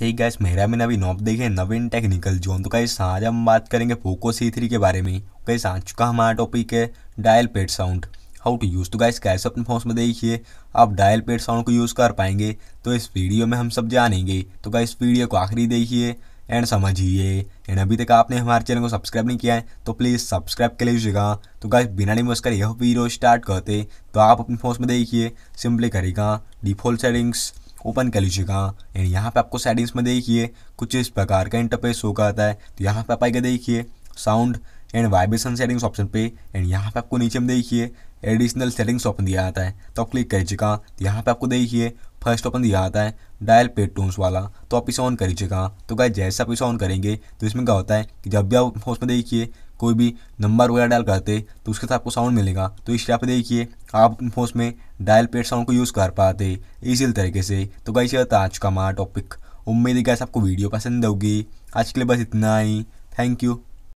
हे hey gas मेरा में नवी knob देखे नवीन टेक्निकल जोन तो कहीं आज हम बात करेंगे पोको सी थ्री के बारे में कहीं तो आ चुका हमारा टॉपिक है dial pad sound how to use तो गैस कैसे अपने फोन में देखिए आप डायल पेड साउंड को यूज़ कर पाएंगे तो इस वीडियो में हम सब जानेंगे तो इस वीडियो को आखिरी देखिए एंड समझिए एंड अभी तक आपने हमारे चैनल को सब्सक्राइब नहीं किया है तो प्लीज़ सब्सक्राइब कर लीजिएगा तो गाइस बिना नहीं मुस्कर यह वीडियो स्टार्ट करते तो आप अपने फोन में देखिए सिंपली करेगा डिफॉल्ट सेटिंग्स ओपन कर लीजिएगा एंड यहाँ पे आपको सेटिंग्स में देखिए कुछ इस प्रकार का इंटरफेस होकर आता है तो यहाँ पे आप आएगा देखिए sound and vibration settings option पे एंड यहाँ पे आपको नीचे में देखिए एडिशनल सेटिंग्स ऑप्शन दिया आता है तो आप क्लिक करिएगा यहाँ पे आपको देखिए फर्स्ट ऑप्शन दिया आता है डायल पेड टोन्स वाला तो आप इसे ऑन चुका तो क्या जैसे आप इसे ऑन करेंगे तो इसमें क्या होता है कि जब भी आप उसमें देखिए कोई भी नंबर वगैरह डायल करते तो उसके साथ आपको साउंड मिलेगा तो इस टाइप देखिए आप फोन में डायल पेड साउंड को यूज़ कर पाते इसी तरीके से तो कैसे होता आज का हमारा टॉपिक उम्मीद है कैसे आपको वीडियो पसंद होगी आज के लिए बस इतना ही थैंक यू